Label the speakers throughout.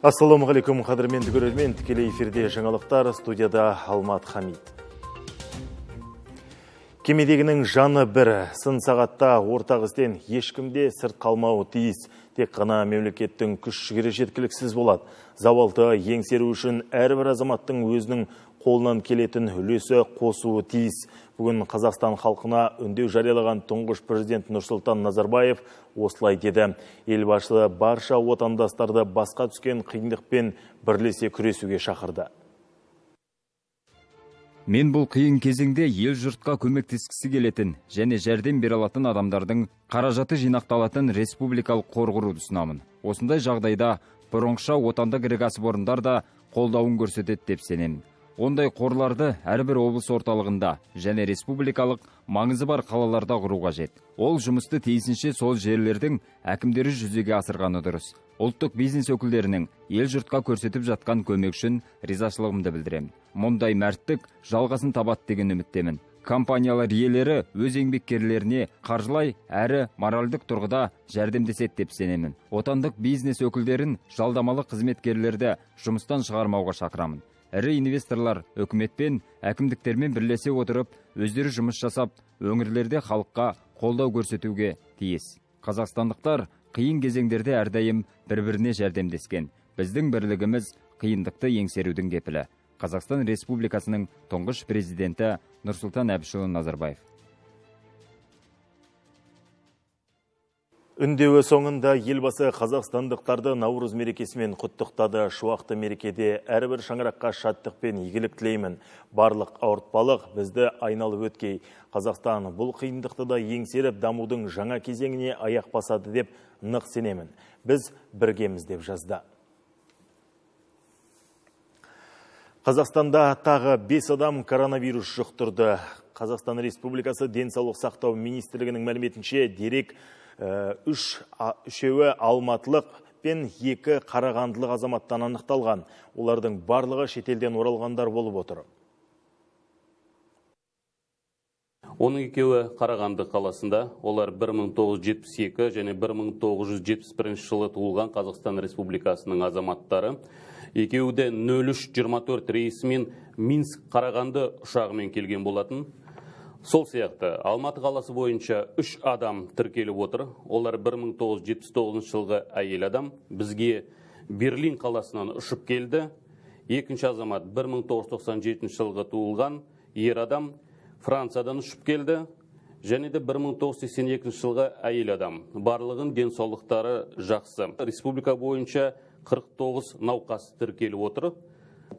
Speaker 1: ассалаумағалейкум қадірменді көрермен тікелей эфирде жаңалықтар студияда алмат хамид Кемедегінің жаны бір сын сағатта ортақ ешкімде сырт қалмауы тиіс. Тек қана мемлекеттің күш жігері жеткіліксіз болады. Завалты еңсеру үшін әрбір азаматтың өзінің қолынан келетін үлесі қосуы тиіс. Бүгін Қазақстан халқына үндеу жариялаған тұңғыш президент Нұрсұлтан Назарбаев осылай деді. елбасы барша отандастарды басқа түскен қиындықпен бірлесе күресуге шақырды
Speaker 2: мен бұл қиын кезеңде ел жұртқа көмектескісі келетін және жәрдем бере алатын адамдардың қаражаты жинақталатын республикалық қор құруды ұсынамын осындай жағдайда бұрынғыша отандық ірі кәсіпорындар да қолдауын көрсетеді деп сенемін ондай қорларды әрбір облыс орталығында және республикалық маңызы бар қалаларда құру қажет ол жұмысты тиісінше сол жерлердің әкімдері жүзеге асырғаны дұрыс ұлттық бизнес өкілдерінің ел жұртқа көрсетіп жатқан көмек үшін ризашылығымды білдіремін мұндай мәрттік жалғасын табады деген үміттемін компаниялар иелері өз еңбеккерлеріне қаржылай әрі моральдық тұрғыда жәрдемдеседі деп сенемін отандық бизнес өкілдерін жалдамалы қызметкерлерді жұмыстан шығармауға шақырамын ірі инвесторлар үкіметпен әкімдіктермен бірлесе отырып өздері жұмыс жасап өңірлерде халыққа қолдау көрсетуге тиіс қазақстандықтар қиын кезеңдерде әрдайым бір біріне жәрдемдескен біздің бірлігіміз қиындықты еңсерудің кепілі қазақстан республикасының тұңғыш президенті нұрсұлтан әбішұлы назарбаев
Speaker 1: Үндеуі соңында елбасы қазақстандықтарды Наурыз мерекесімен құттықтады. Шуақты мерекеде әрбір шаңыраққа шаттықпен пен тілеймін. Барлық ауыртпалық бізді айналып өткей. Қазақстан бұл қиындықты да еңсеріп дамудың жаңа кезеңіне аяқ басады деп нық сенемін. Біз біргеміз деп жазды. Қазақстанда тағы 5 адам коронавирус жұқтырды. Қазақстан Республикасы Денсаулық сақтау министрлігінің мәліметінше дерек э, үш үшеуі алматылық пен екі қарағандылық азаматтан анықталған. Олардың барлығы шетелден оралғандар болып отыр. оның екеуі қарағанды қаласында олар 1972 және 1971 жылы туылған қазақстан республикасының азаматтары екеуі де 0324 рейсімен минск қарағанды ұшағымен келген болатын Сол сияқты Алматы қаласы бойынша үш адам тіркеліп отыр. Олар 1979 жылғы әйел адам бізге Берлин қаласынан ұшып келді. Екінші азамат 1997 жылғы туылған ер адам франциядан ұшып келді және де 1982 жылғы әйел адам барлығын денсаулықтары жақсы республика бойынша 49 науқас тіркеліп отыр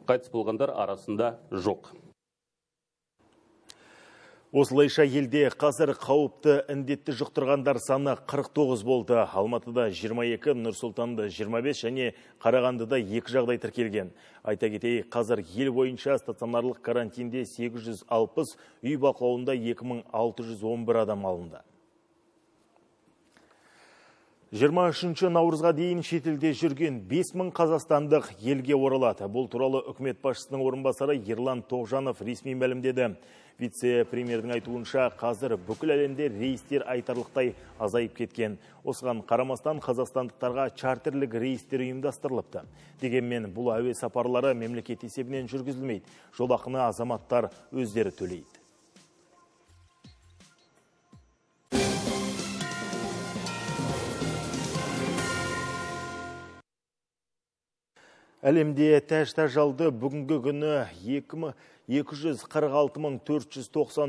Speaker 1: қайтыс болғандар арасында жоқ Осылайша елде қазір қауіпті індетті жұқтырғандар саны 49 болды. Алматыда 22, Нұрсултанды 25 және Қарағандыда 2 жағдай тіркелген. Айта кетей қазір ел бойынша стационарлық карантинде 860, үй бақылауында 2611 адам алынды. 23 наурызға дейін шетелде жүрген 5000 қазақстандық елге оралады. Бұл туралы үкімет басшысының орынбасары Ерлан Тоғжанов ресми мәлімдеді. Вице-премьердің айтуынша қазір бүкіл әлемде рейстер айтарлықтай азайып кеткен. Осыған қарамастан қазақстандықтарға чартерлік рейстер ұйымдастырылыпты. Дегенмен бұл әуе сапарлары мемлекет есебінен жүргізілмейді. Жолақыны азаматтар өздері төлейді. әлемде тәж жалды бүгінгі күні 246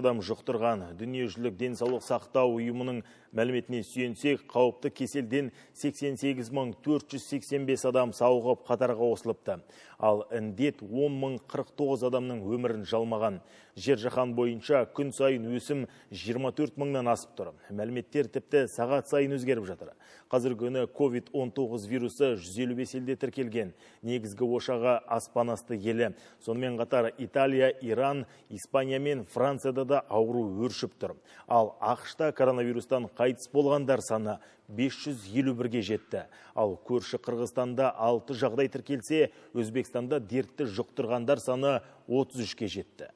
Speaker 1: адам жұқтырған дүниежүзілік денсаулық сақтау ұйымының мәліметіне сүйенсек қауіпті кеселден 88485 адам сауығып қатарға осылыпты. ал індет 10049 адамның өмірін жалмаған жер жаһан бойынша күн сайын өсім 24 мыңнан асып тұр мәліметтер тіпті сағат сайын өзгеріп жатыр қазіргі күні covid 19 вирусы 155 елде тіркелген негізгі ошағы аспанасты елі сонымен қатар италия иран испания мен францияда да ауру өршіп тұр ал ақш та коронавирустан қайтыс болғандар саны 551-ге жетті. Ал көрші Қырғызстанда 6 жағдай тіркелсе, Өзбекстанда дертті жұқтырғандар саны 33-ке жетті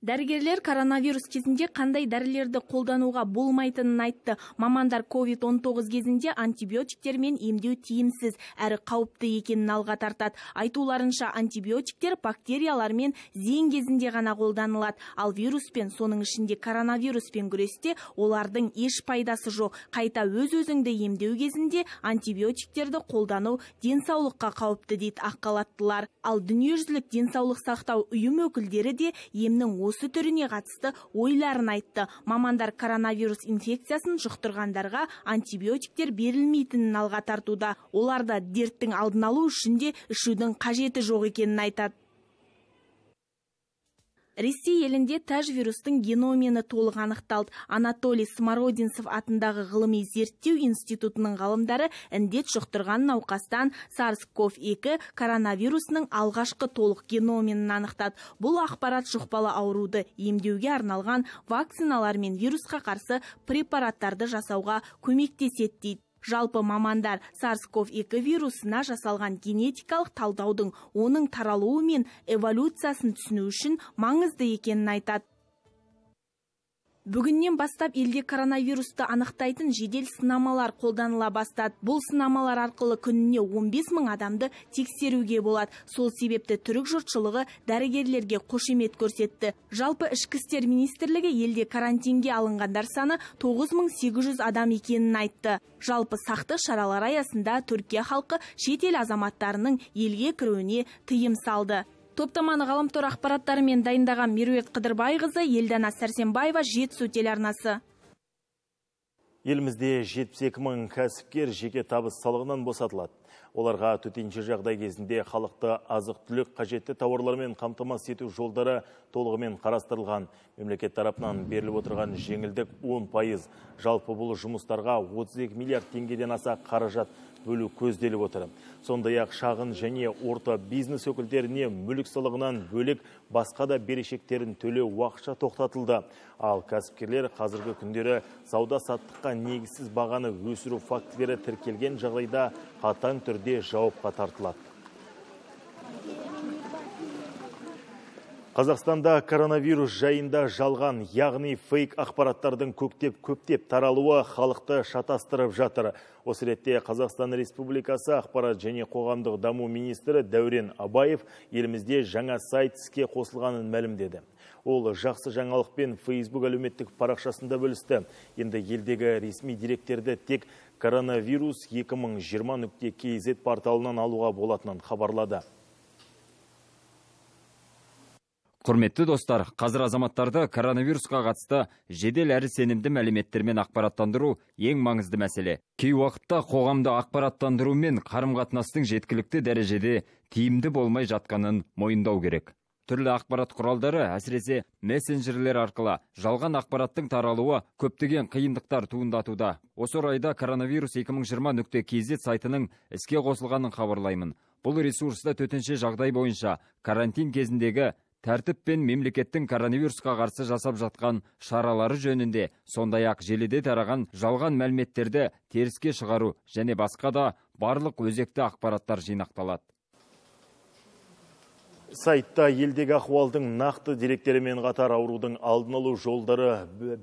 Speaker 3: дәрігерлер коронавирус кезінде қандай дәрілерді қолдануға болмайтынын айтты мамандар covid 19 кезінде антибиотиктермен емдеу тиімсіз әрі қауіпті екенін алға тартады айтуларынша антибиотиктер бактериялармен мен кезінде ғана қолданылады ал вируспен соның ішінде коронавируспен күресте олардың еш пайдасы жоқ қайта өз өзіңді емдеу кезінде антибиотиктерді қолдану денсаулыққа қауіпті дейді ақ ал дүниежүзілік денсаулық сақтау ұйым өкілдері де емнің осы түріне қатысты ойларын айтты мамандар коронавирус инфекциясын жұқтырғандарға антибиотиктер берілмейтінін алға тартуда оларда дерттің алдын алу үшін қажеті жоқ екенін айтады ресей елінде тәж вирустың геномені толық анықталды анатолий смородинцев атындағы ғылыми зерттеу институтының ғалымдары індет жұқтырған науқастан сарс ков екі коронавирусының алғашқы толық геноменін анықтады бұл ақпарат жұқпалы ауруды емдеуге арналған вакциналар мен вирусқа қарсы препараттарды жасауға көмектеседі дейді жалпы мамандар сарсков cov екі вирусына жасалған генетикалық талдаудың оның таралуы мен эволюциясын түсіну үшін маңызды екенін айтады Бүгіннен бастап елде коронавирусты анықтайтын жедел сынамалар қолданыла бастады. Бұл сынамалар арқылы күніне 15 мың адамды тексеруге болады. Сол себепті түрік жұртшылығы дәрігерлерге қошемет көрсетті. Жалпы ішкі істер министрлігі елде карантинге алынғандар саны 9800 адам екенін айтты. Жалпы сақты шаралар аясында Түркия халқы шетел азаматтарының елге кіруіне тыйым салды топтаманы ғаламтор ақпараттарымен дайындаған меруерт қыдырбайқызы елдана сәрсенбаева жетісу телеарнасы
Speaker 1: елімізде 72 мың кәсіпкер жеке табыс салығынан босатылады оларға төтенше жағдай кезінде халықты азық түлік қажетті тауарлармен қамтамасыз ету жолдары толығымен қарастырылған мемлекет тарапынан беріліп отырған жеңілдік 10 пайыз жалпы бұл жұмыстарға 32 миллиард теңгеден аса қаражат бөлу көзделіп отыр сондай ақ шағын және орта бизнес өкілдеріне мүлік салығынан бөлек басқа да берешектерін төлеу уақытша тоқтатылды ал кәсіпкерлер қазіргі күндері сауда саттыққа негісіз бағаны өсіру фактілері тіркелген жағдайда қатан түрде жауапқа тартылады Қазақстанда коронавирус жайында жалған, яғни фейк ақпараттардың көптеп көптеп таралуы халықты шатастырып жатыр. Осы ретте Қазақстан Республикасы ақпарат және қоғамдық даму министрі Дәурен Абаев елімізде жаңа сайт іске қосылғанын мәлімдеді. Ол жақсы жаңалықпен Facebook әлеуметтік парақшасында бөлісті. Енді елдегі ресми деректерді тек коронавирус 2020.kz порталынан алуға болатынын хабарлады
Speaker 2: құрметті достар қазір азаматтарды коронавирусқа қатысты жедел әрі сенімді мәліметтермен ақпараттандыру ең маңызды мәселе кей уақытта қоғамды ақпараттандыру мен қарым қатынастың жеткілікті дәрежеде тиімді болмай жатқанын мойындау керек түрлі ақпарат құралдары әсіресе мессенджерлер арқылы жалған ақпараттың таралуы көптеген қиындықтар туындатуда осы орайда коронавирус жиырма нүкте kz сайтының іске қосылғанын хабарлаймын бұл ресурста төтенше жағдай бойынша карантин кезіндегі тәртіп пен мемлекеттің коронавирусқа қарсы жасап жатқан шаралары жөнінде сондай ақ желіде тараған жалған мәліметтерді теріске шығару және басқа да барлық өзекті ақпараттар жинақталады
Speaker 1: сайтта елдегі ахуалдың нақты деректерімен қатар аурудың алдын алу жолдары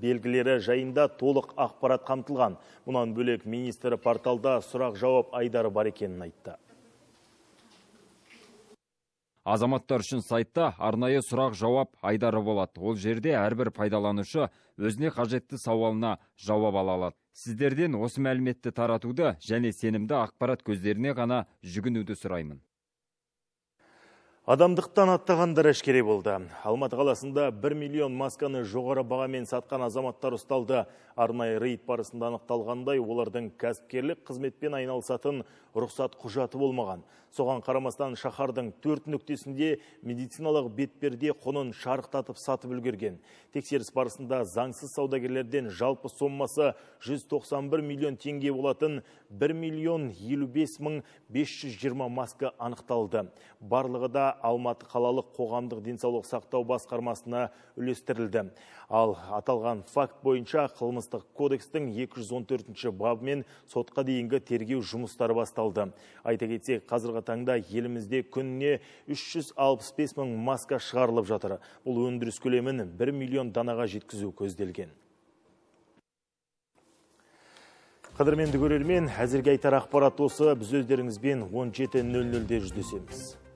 Speaker 1: белгілері жайында толық ақпарат қамтылған мұнан бөлек министр порталда сұрақ жауап айдары бар екенін айтты
Speaker 2: азаматтар үшін сайтта арнайы сұрақ жауап айдары болады ол жерде әрбір пайдаланушы өзіне қажетті сауалына жауап ала алады сіздерден осы мәліметті таратуды және сенімді ақпарат көздеріне ғана жүгінуді сұраймын Адамдықтан аттағандар әшкере
Speaker 1: болды. Алматы қаласында 1 миллион масканы жоғары бағамен сатқан азаматтар ұсталды. Арнайы рейд барысында анықталғандай, олардың кәсіпкерлік қызметпен айналысатын рұқсат құжаты болмаған. Соған қарамастан шаһардың төрт нүктесінде медициналық бетперде қонын шарықтатып сатып үлгерген. Тексеріс барысында заңсыз саудагерлерден жалпы соммасы 191 миллион теңге болатын 1 миллион 55 мың 520 маска анықталды. Барлығы да Алматы қалалық қоғамдық денсаулық сақтау басқармасына үлестірілді. Ал аталған факт бойынша қылмыстық кодекстің 214-ші бабымен сотқа дейінгі тергеу жұмыстары басталды. Айта кетсе, қазіргі таңда елімізде күніне 365 мың маска шығарылып жатыр. Бұл өндіріс көлемін 1 миллион данаға жеткізу көзделген. қадірменді көрермен әзірге айтар ақпарат осы біз өздеріңізбен 17.00-де жүздесеміз